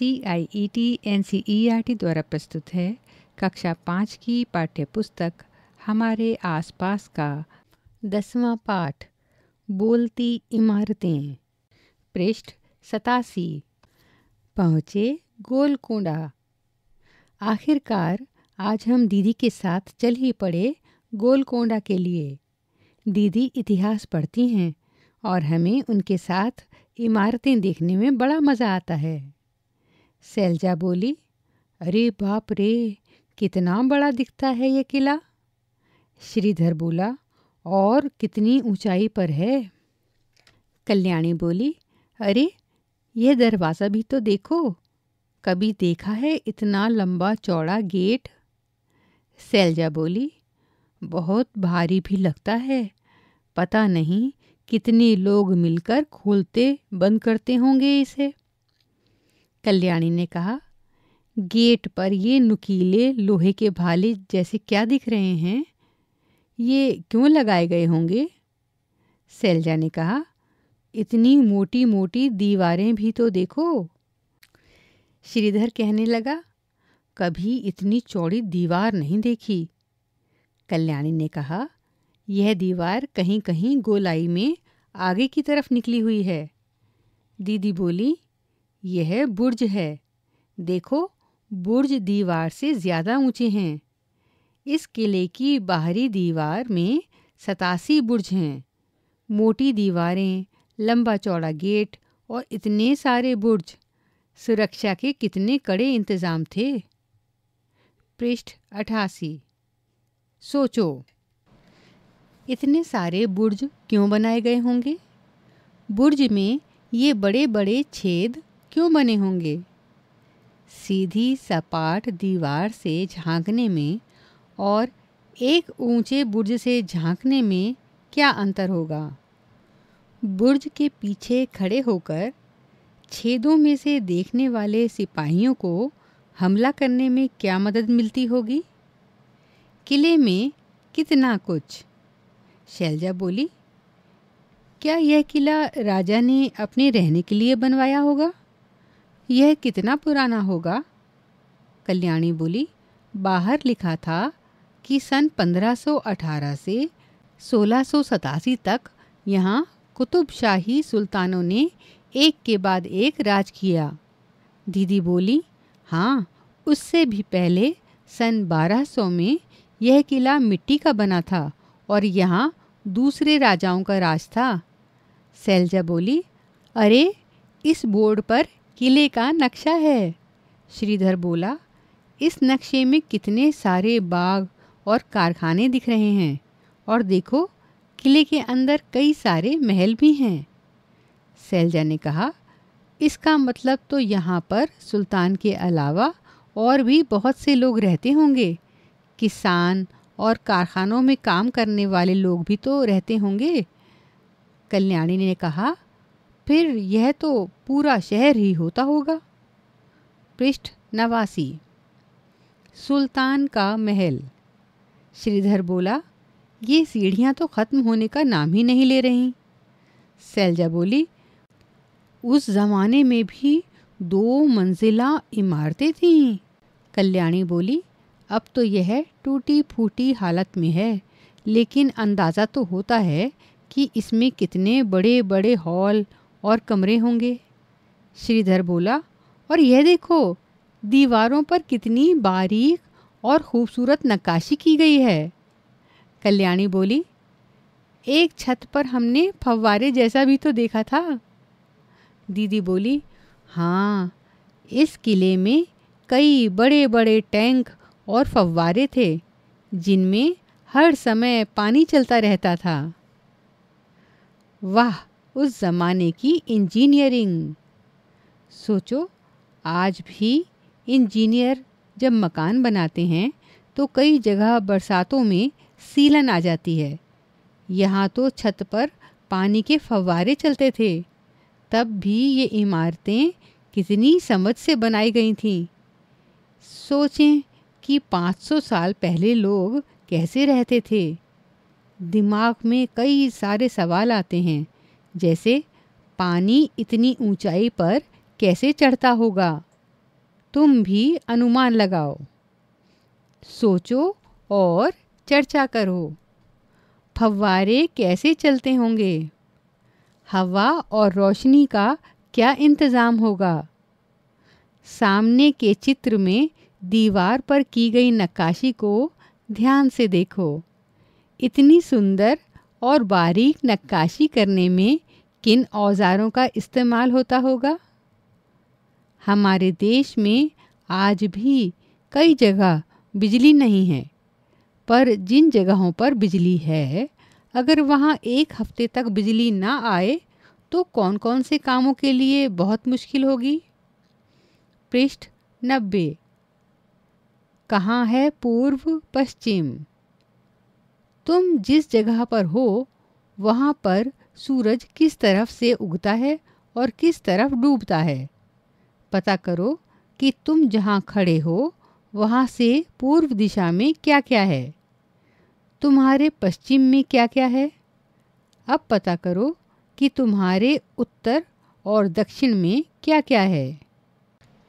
C I E T N C E R T द्वारा प्रस्तुत है कक्षा पाँच की पाठ्य पुस्तक हमारे आसपास का दसवां पाठ बोलती इमारतें पृष्ठ सतासी पहुँचे गोलकोंडा आखिरकार आज हम दीदी के साथ चल ही पड़े गोलकोंडा के लिए दीदी इतिहास पढ़ती हैं और हमें उनके साथ इमारतें देखने में बड़ा मज़ा आता है सैलजा बोली अरे बाप रे कितना बड़ा दिखता है ये किला श्रीधर बोला और कितनी ऊंचाई पर है कल्याणी बोली अरे यह दरवाज़ा भी तो देखो कभी देखा है इतना लंबा चौड़ा गेट सैलजा बोली बहुत भारी भी लगता है पता नहीं कितने लोग मिलकर खोलते बंद करते होंगे इसे कल्याणी ने कहा गेट पर ये नुकीले लोहे के भाले जैसे क्या दिख रहे हैं ये क्यों लगाए गए होंगे सैलजा ने कहा इतनी मोटी मोटी दीवारें भी तो देखो श्रीधर कहने लगा कभी इतनी चौड़ी दीवार नहीं देखी कल्याणी ने कहा यह दीवार कहीं कहीं गोलाई में आगे की तरफ निकली हुई है दीदी बोली यह बुर्ज है देखो बुर्ज दीवार से ज़्यादा ऊंचे हैं इस किले की बाहरी दीवार में सतासी बुर्ज हैं मोटी दीवारें लंबा चौड़ा गेट और इतने सारे बुर्ज सुरक्षा के कितने कड़े इंतज़ाम थे पृष्ठ अठासी सोचो इतने सारे बुर्ज क्यों बनाए गए होंगे बुर्ज में ये बड़े बड़े छेद क्यों बने होंगे सीधी सपाट दीवार से झांकने में और एक ऊंचे बुर्ज से झांकने में क्या अंतर होगा बुर्ज के पीछे खड़े होकर छेदों में से देखने वाले सिपाहियों को हमला करने में क्या मदद मिलती होगी किले में कितना कुछ शैलजा बोली क्या यह किला राजा ने अपने रहने के लिए बनवाया होगा यह कितना पुराना होगा कल्याणी बोली बाहर लिखा था कि सन 1518 से सोलह तक यहाँ कुतुबशाही सुल्तानों ने एक के बाद एक राज किया दीदी बोली हाँ उससे भी पहले सन 1200 में यह किला मिट्टी का बना था और यहाँ दूसरे राजाओं का राज था सैलजा बोली अरे इस बोर्ड पर किले का नक्शा है श्रीधर बोला इस नक्शे में कितने सारे बाग और कारखाने दिख रहे हैं और देखो किले के अंदर कई सारे महल भी हैं सैलजा ने कहा इसका मतलब तो यहाँ पर सुल्तान के अलावा और भी बहुत से लोग रहते होंगे किसान और कारखानों में काम करने वाले लोग भी तो रहते होंगे कल्याणी ने कहा फिर यह तो पूरा शहर ही होता होगा पृष्ठ नवासी सुल्तान का महल श्रीधर बोला ये सीढ़ियाँ तो ख़त्म होने का नाम ही नहीं ले रहीं सैलजा बोली उस ज़माने में भी दो मंजिला इमारतें थीं कल्याणी बोली अब तो यह टूटी फूटी हालत में है लेकिन अंदाज़ा तो होता है कि इसमें कितने बड़े बड़े हॉल और कमरे होंगे श्रीधर बोला और यह देखो दीवारों पर कितनी बारीक और खूबसूरत नक्काशी की गई है कल्याणी बोली एक छत पर हमने फव्वारे जैसा भी तो देखा था दीदी बोली हाँ इस किले में कई बड़े बड़े टैंक और फव्वारे थे जिनमें हर समय पानी चलता रहता था वाह उस ज़माने की इंजीनियरिंग सोचो आज भी इंजीनियर जब मकान बनाते हैं तो कई जगह बरसातों में सीलन आ जाती है यहाँ तो छत पर पानी के फव्वारे चलते थे तब भी ये इमारतें कितनी समझ से बनाई गई थीं सोचें कि 500 साल पहले लोग कैसे रहते थे दिमाग में कई सारे सवाल आते हैं जैसे पानी इतनी ऊंचाई पर कैसे चढ़ता होगा तुम भी अनुमान लगाओ सोचो और चर्चा करो फव्वारे कैसे चलते होंगे हवा और रोशनी का क्या इंतज़ाम होगा सामने के चित्र में दीवार पर की गई नक्काशी को ध्यान से देखो इतनी सुंदर और बारीक नक्काशी करने में किन औजारों का इस्तेमाल होता होगा हमारे देश में आज भी कई जगह बिजली नहीं है पर जिन जगहों पर बिजली है अगर वहाँ एक हफ्ते तक बिजली ना आए तो कौन कौन से कामों के लिए बहुत मुश्किल होगी पृष्ठ नब्बे कहाँ है पूर्व पश्चिम तुम जिस जगह पर हो वहाँ पर सूरज किस तरफ से उगता है और किस तरफ डूबता है पता करो कि तुम जहाँ खड़े हो वहाँ से पूर्व दिशा में क्या क्या है तुम्हारे पश्चिम में क्या क्या है अब पता करो कि तुम्हारे उत्तर और दक्षिण में क्या क्या है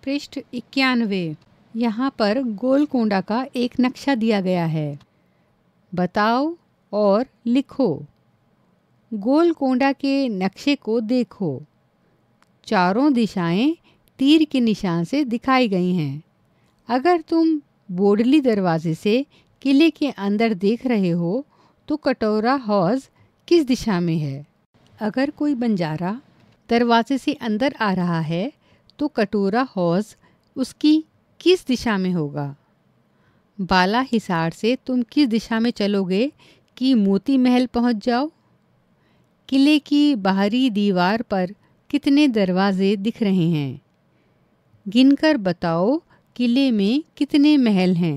पृष्ठ इक्यानवे यहाँ पर गोलकोंडा का एक नक्शा दिया गया है बताओ और लिखो गोलकोंडा के नक्शे को देखो चारों दिशाएं तीर के निशान से दिखाई गई हैं अगर तुम बोडली दरवाजे से किले के अंदर देख रहे हो तो कटोरा हौज किस दिशा में है अगर कोई बंजारा दरवाजे से अंदर आ रहा है तो कटोरा हौज उसकी किस दिशा में होगा बाला हिसार से तुम किस दिशा में चलोगे कि मोती महल पहुंच जाओ किले की बाहरी दीवार पर कितने दरवाजे दिख रहे हैं गिनकर बताओ किले में कितने महल हैं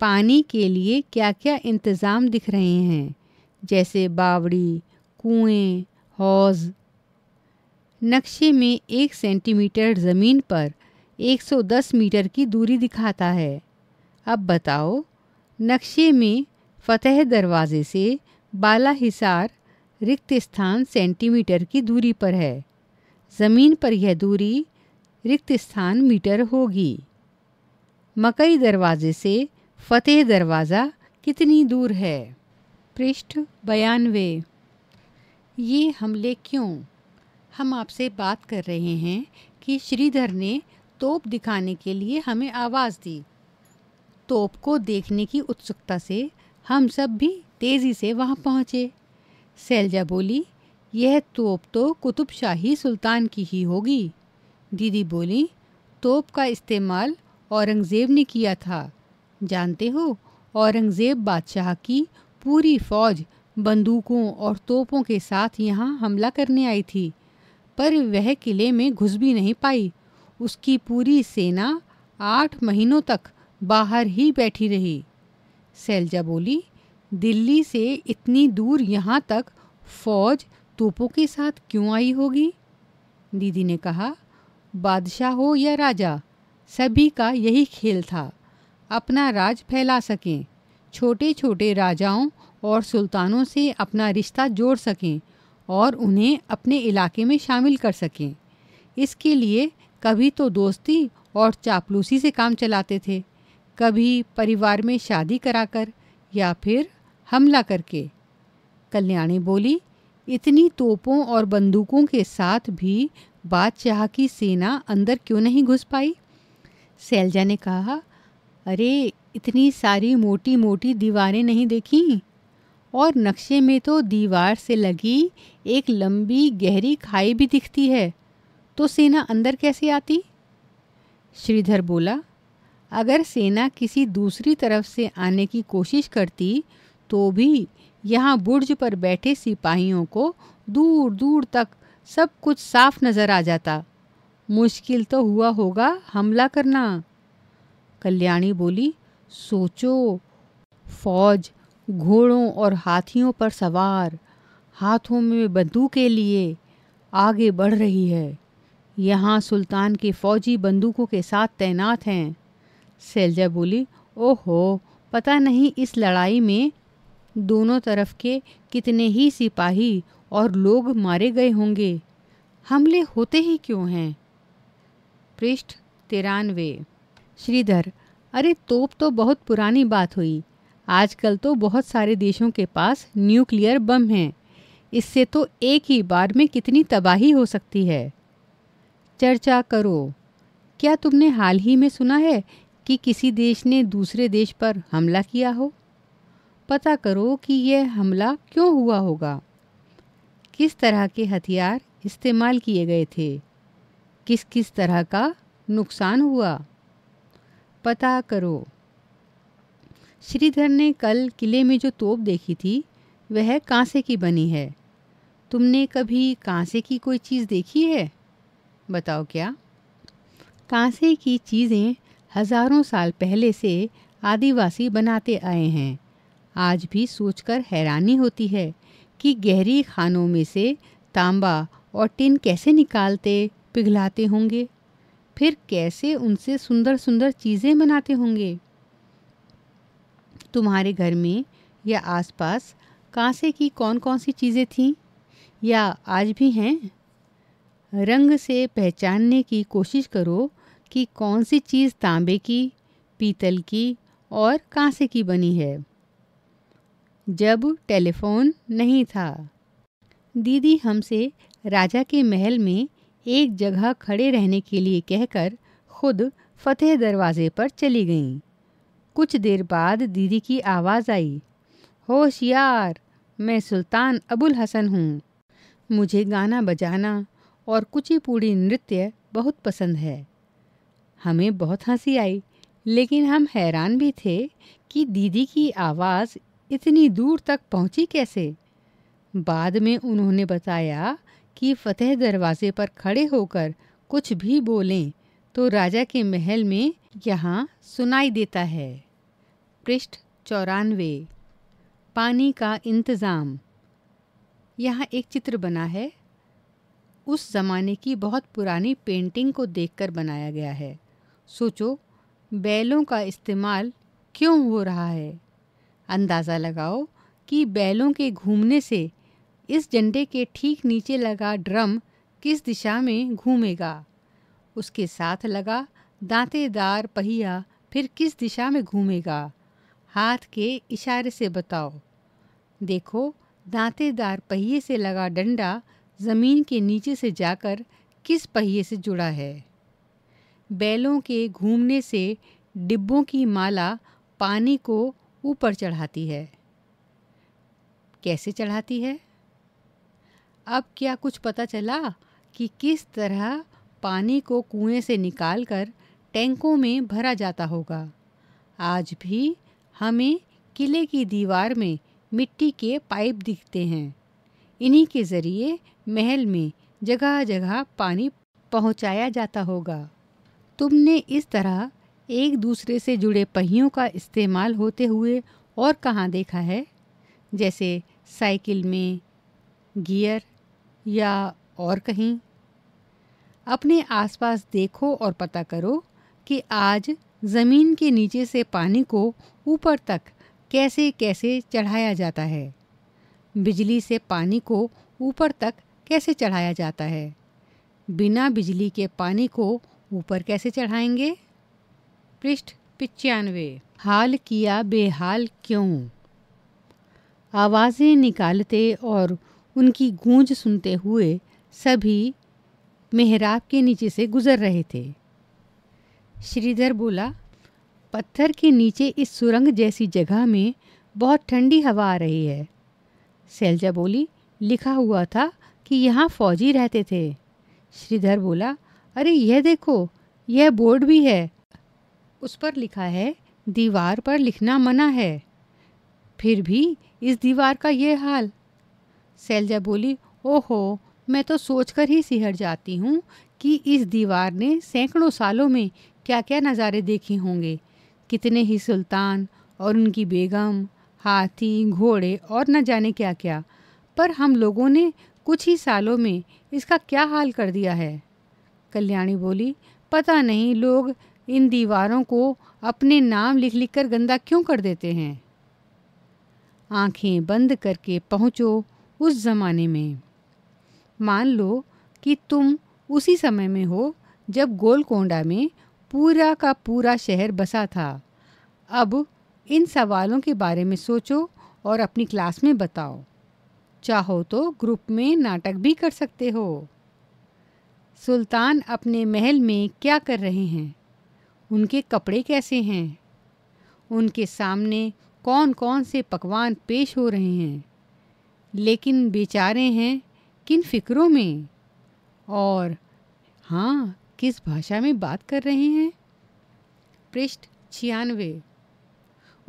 पानी के लिए क्या क्या इंतज़ाम दिख रहे हैं जैसे बावड़ी कुएं, हौज नक्शे में एक सेंटीमीटर ज़मीन पर 110 मीटर की दूरी दिखाता है अब बताओ नक्शे में फतेह दरवाज़े से बाला हिसार रिक्त स्थान सेंटीमीटर की दूरी पर है ज़मीन पर यह दूरी रिक्त स्थान मीटर होगी मकई दरवाज़े से फतेह दरवाज़ा कितनी दूर है पृष्ठ बयानवे ये हमले क्यों हम आपसे बात कर रहे हैं कि श्रीधर ने तोप दिखाने के लिए हमें आवाज़ दी तोप को देखने की उत्सुकता से हम सब भी तेज़ी से वहाँ पहुँचे सैलजा बोली यह तोप तो कुतुब शाही सुल्तान की ही होगी दीदी बोली तोप का इस्तेमाल औरंगज़ेब ने किया था जानते हो औरंगज़ेब बादशाह की पूरी फ़ौज बंदूकों और तोपों के साथ यहाँ हमला करने आई थी पर वह किले में घुस भी नहीं पाई उसकी पूरी सेना आठ महीनों तक बाहर ही बैठी रही सैलजा बोली दिल्ली से इतनी दूर यहाँ तक फौज तोपों के साथ क्यों आई होगी दीदी ने कहा बादशाह हो या राजा सभी का यही खेल था अपना राज फैला सकें छोटे छोटे राजाओं और सुल्तानों से अपना रिश्ता जोड़ सकें और उन्हें अपने इलाके में शामिल कर सकें इसके लिए कभी तो दोस्ती और चापलूसी से काम चलाते थे कभी परिवार में शादी कराकर या फिर हमला करके कल्याणी बोली इतनी तोपों और बंदूकों के साथ भी बादशाह की सेना अंदर क्यों नहीं घुस पाई सैलजा ने कहा अरे इतनी सारी मोटी मोटी दीवारें नहीं देखी और नक्शे में तो दीवार से लगी एक लंबी गहरी खाई भी दिखती है तो सेना अंदर कैसे आती श्रीधर बोला अगर सेना किसी दूसरी तरफ से आने की कोशिश करती तो भी यहाँ बुर्ज पर बैठे सिपाहियों को दूर दूर तक सब कुछ साफ नज़र आ जाता मुश्किल तो हुआ होगा हमला करना कल्याणी बोली सोचो फौज घोड़ों और हाथियों पर सवार हाथों में के लिए आगे बढ़ रही है यहाँ सुल्तान के फौजी बंदूकों के साथ तैनात हैं शैलजा बोली ओहो पता नहीं इस लड़ाई में दोनों तरफ के कितने ही सिपाही और लोग मारे गए होंगे हमले होते ही क्यों हैं पृष्ठ तिरानवे श्रीधर अरे तोप तो बहुत पुरानी बात हुई आजकल तो बहुत सारे देशों के पास न्यूक्लियर बम हैं इससे तो एक ही बार में कितनी तबाही हो सकती है चर्चा करो क्या तुमने हाल ही में सुना है कि किसी देश ने दूसरे देश पर हमला किया हो पता करो कि यह हमला क्यों हुआ होगा किस तरह के हथियार इस्तेमाल किए गए थे किस किस तरह का नुकसान हुआ पता करो श्रीधर ने कल किले में जो तोप देखी थी वह कांसे की बनी है तुमने कभी कांसे की कोई चीज़ देखी है बताओ क्या कांसे की चीज़ें हज़ारों साल पहले से आदिवासी बनाते आए हैं आज भी सोचकर हैरानी होती है कि गहरी खानों में से तांबा और टिन कैसे निकालते पिघलाते होंगे फिर कैसे उनसे सुंदर सुंदर चीज़ें बनाते होंगे तुम्हारे घर में या आसपास कांसे की कौन कौन सी चीज़ें थीं या आज भी हैं रंग से पहचानने की कोशिश करो कि कौन सी चीज़ तांबे की पीतल की और कांसे की बनी है जब टेलीफोन नहीं था दीदी हमसे राजा के महल में एक जगह खड़े रहने के लिए कहकर खुद फतेह दरवाज़े पर चली गईं कुछ देर बाद दीदी की आवाज़ आई होशियार मैं सुल्तान अबुल हसन हूँ मुझे गाना बजाना और कुचिपुड़ी नृत्य बहुत पसंद है हमें बहुत हंसी आई लेकिन हम हैरान भी थे कि दीदी की आवाज़ इतनी दूर तक पहुंची कैसे बाद में उन्होंने बताया कि फतेह दरवाजे पर खड़े होकर कुछ भी बोलें तो राजा के महल में यहाँ सुनाई देता है पृष्ठ चौरानवे पानी का इंतज़ाम यहाँ एक चित्र बना है उस ज़माने की बहुत पुरानी पेंटिंग को देखकर बनाया गया है सोचो बैलों का इस्तेमाल क्यों हो रहा है अंदाज़ा लगाओ कि बैलों के घूमने से इस झंडे के ठीक नीचे लगा ड्रम किस दिशा में घूमेगा उसके साथ लगा दांतेदार पहिया फिर किस दिशा में घूमेगा हाथ के इशारे से बताओ देखो दांतेदार पहिए से लगा डंडा ज़मीन के नीचे से जाकर किस पहिए से जुड़ा है बैलों के घूमने से डिब्बों की माला पानी को ऊपर चढ़ाती है कैसे चढ़ाती है अब क्या कुछ पता चला कि किस तरह पानी को कुएं से निकालकर टैंकों में भरा जाता होगा आज भी हमें किले की दीवार में मिट्टी के पाइप दिखते हैं इन्हीं के ज़रिए महल में जगह जगह पानी पहुंचाया जाता होगा तुमने इस तरह एक दूसरे से जुड़े पहियों का इस्तेमाल होते हुए और कहाँ देखा है जैसे साइकिल में गियर या और कहीं अपने आसपास देखो और पता करो कि आज ज़मीन के नीचे से पानी को ऊपर तक कैसे कैसे चढ़ाया जाता है बिजली से पानी को ऊपर तक कैसे चढ़ाया जाता है बिना बिजली के पानी को ऊपर कैसे चढ़ाएंगे पृष्ठ पिचानवे हाल किया बेहाल क्यों आवाज़ें निकालते और उनकी गूंज सुनते हुए सभी मेहराब के नीचे से गुज़र रहे थे श्रीधर बोला पत्थर के नीचे इस सुरंग जैसी जगह में बहुत ठंडी हवा आ रही है सैलजा बोली लिखा हुआ था कि यहाँ फौजी रहते थे श्रीधर बोला अरे यह देखो यह बोर्ड भी है उस पर लिखा है दीवार पर लिखना मना है फिर भी इस दीवार का यह हाल सैलजा बोली ओहो मैं तो सोचकर ही सिहर जाती हूँ कि इस दीवार ने सैकड़ों सालों में क्या क्या नज़ारे देखे होंगे कितने ही सुल्तान और उनकी बेगम हाथी घोड़े और न जाने क्या क्या पर हम लोगों ने कुछ ही सालों में इसका क्या हाल कर दिया है कल्याणी बोली पता नहीं लोग इन दीवारों को अपने नाम लिख लिख कर गंदा क्यों कर देते हैं आंखें बंद करके पहुँचो उस ज़माने में मान लो कि तुम उसी समय में हो जब गोलकोंडा में पूरा का पूरा शहर बसा था अब इन सवालों के बारे में सोचो और अपनी क्लास में बताओ चाहो तो ग्रुप में नाटक भी कर सकते हो सुल्तान अपने महल में क्या कर रहे हैं उनके कपड़े कैसे हैं उनके सामने कौन कौन से पकवान पेश हो रहे हैं लेकिन बेचारे हैं किन फिक्रों में और हाँ किस भाषा में बात कर रहे हैं पृष्ठ छियानवे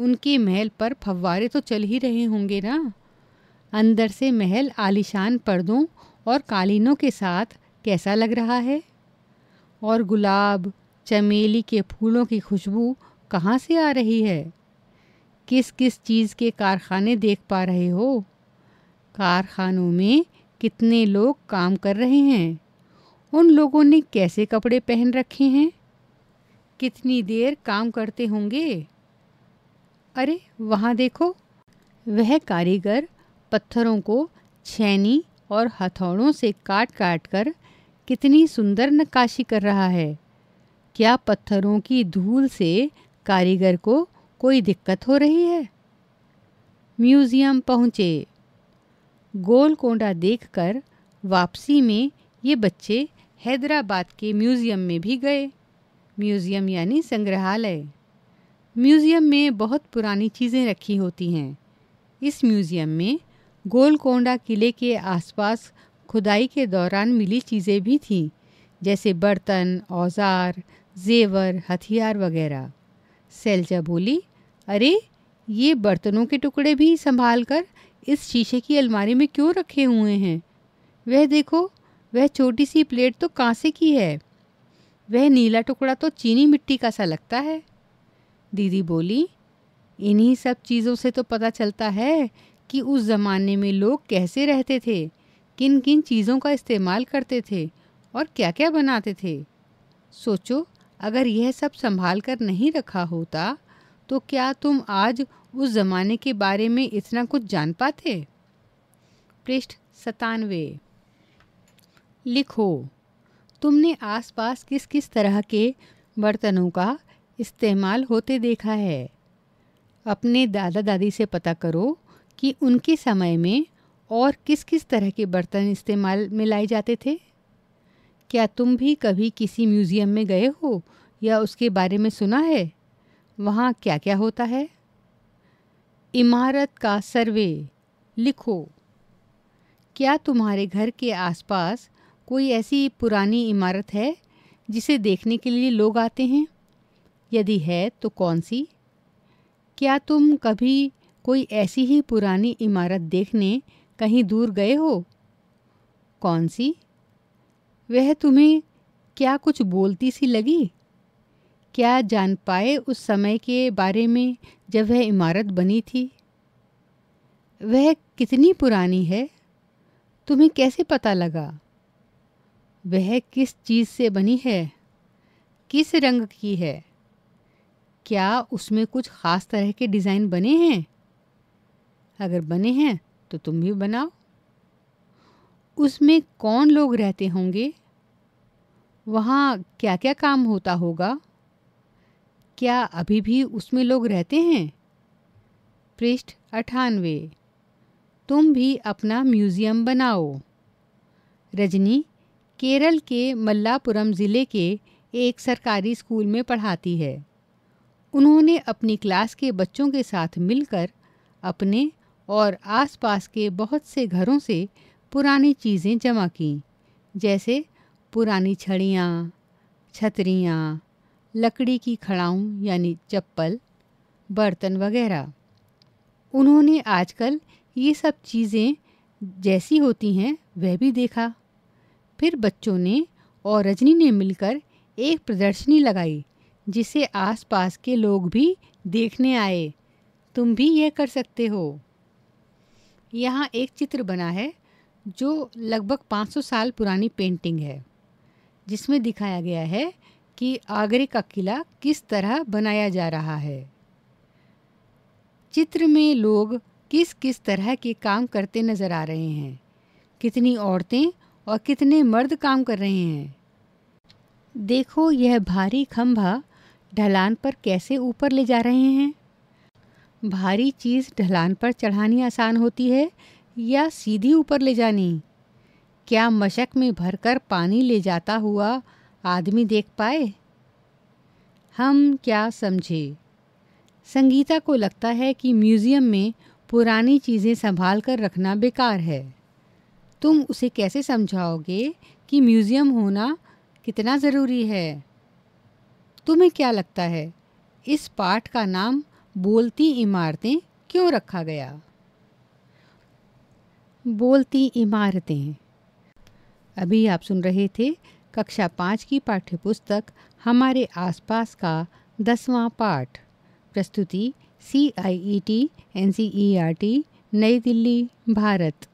उनके महल पर फव्वारे तो चल ही रहे होंगे ना अंदर से महल आलिशान पर्दों और कालीनों के साथ कैसा लग रहा है और गुलाब चमेली के फूलों की खुशबू कहाँ से आ रही है किस किस चीज़ के कारखाने देख पा रहे हो कारखानों में कितने लोग काम कर रहे हैं उन लोगों ने कैसे कपड़े पहन रखे हैं कितनी देर काम करते होंगे अरे वहाँ देखो वह कारीगर पत्थरों को छैनी और हथौड़ों से काट काट कर कितनी सुंदर नक्काशी कर रहा है क्या पत्थरों की धूल से कारीगर को कोई दिक्कत हो रही है म्यूज़ियम पहुँचे गोलकोंडा देखकर वापसी में ये बच्चे हैदराबाद के म्यूज़ियम में भी गए म्यूज़ियम यानी संग्रहालय म्यूज़ियम में बहुत पुरानी चीज़ें रखी होती हैं इस म्यूज़ियम में गोलकोंडा किले के आसपास खुदाई के दौरान मिली चीज़ें भी थीं जैसे बर्तन औजार जेवर हथियार वगैरह सैलजा बोली अरे ये बर्तनों के टुकड़े भी संभाल कर इस शीशे की अलमारी में क्यों रखे हुए हैं वह देखो वह छोटी सी प्लेट तो कांसे की है वह नीला टुकड़ा तो चीनी मिट्टी का सा लगता है दीदी बोली इन्हीं सब चीज़ों से तो पता चलता है कि उस ज़माने में लोग कैसे रहते थे किन किन चीज़ों का इस्तेमाल करते थे और क्या क्या बनाते थे सोचो अगर यह सब संभाल कर नहीं रखा होता तो क्या तुम आज उस ज़माने के बारे में इतना कुछ जान पाते पृष्ठ सतानवे लिखो तुमने आसपास किस किस तरह के बर्तनों का इस्तेमाल होते देखा है अपने दादा दादी से पता करो कि उनके समय में और किस किस तरह के बर्तन इस्तेमाल में लाए जाते थे क्या तुम भी कभी किसी म्यूज़ियम में गए हो या उसके बारे में सुना है वहाँ क्या क्या होता है इमारत का सर्वे लिखो क्या तुम्हारे घर के आसपास कोई ऐसी पुरानी इमारत है जिसे देखने के लिए लोग आते हैं यदि है तो कौन सी क्या तुम कभी कोई ऐसी ही पुरानी इमारत देखने कहीं दूर गए हो कौन सी वह तुम्हें क्या कुछ बोलती सी लगी क्या जान पाए उस समय के बारे में जब वह इमारत बनी थी वह कितनी पुरानी है तुम्हें कैसे पता लगा वह किस चीज़ से बनी है किस रंग की है क्या उसमें कुछ ख़ास तरह के डिज़ाइन बने हैं अगर बने हैं तो तुम भी बनाओ उसमें कौन लोग रहते होंगे वहाँ क्या क्या काम होता होगा क्या अभी भी उसमें लोग रहते हैं पृष्ठ अठानवे तुम भी अपना म्यूज़ियम बनाओ रजनी केरल के मल्लापुरम ज़िले के एक सरकारी स्कूल में पढ़ाती है उन्होंने अपनी क्लास के बच्चों के साथ मिलकर अपने और आसपास के बहुत से घरों से पुरानी चीज़ें जमा की जैसे पुरानी छड़ियाँ छतरियाँ लकड़ी की खड़ाऊँ यानी चप्पल बर्तन वगैरह उन्होंने आजकल ये सब चीज़ें जैसी होती हैं वह भी देखा फिर बच्चों ने और रजनी ने मिलकर एक प्रदर्शनी लगाई जिसे आसपास के लोग भी देखने आए तुम भी यह कर सकते हो यहाँ एक चित्र बना है जो लगभग 500 साल पुरानी पेंटिंग है जिसमें दिखाया गया है कि आगरे का किला किस तरह बनाया जा रहा है चित्र में लोग किस किस तरह के काम करते नज़र आ रहे हैं कितनी औरतें और कितने मर्द काम कर रहे हैं देखो यह भारी खम्भा ढलान पर कैसे ऊपर ले जा रहे हैं भारी चीज़ ढलान पर चढ़ानी आसान होती है या सीधी ऊपर ले जानी क्या मशक में भरकर पानी ले जाता हुआ आदमी देख पाए हम क्या समझे संगीता को लगता है कि म्यूज़ियम में पुरानी चीज़ें संभाल कर रखना बेकार है तुम उसे कैसे समझाओगे कि म्यूज़ियम होना कितना ज़रूरी है तुम्हें क्या लगता है इस पाठ का नाम बोलती इमारतें क्यों रखा गया बोलती इमारतें अभी आप सुन रहे थे कक्षा पाँच की पाठ्य पुस्तक हमारे आसपास का दसवां पाठ प्रस्तुति C I E T N C E R T Nai Delhi Bharat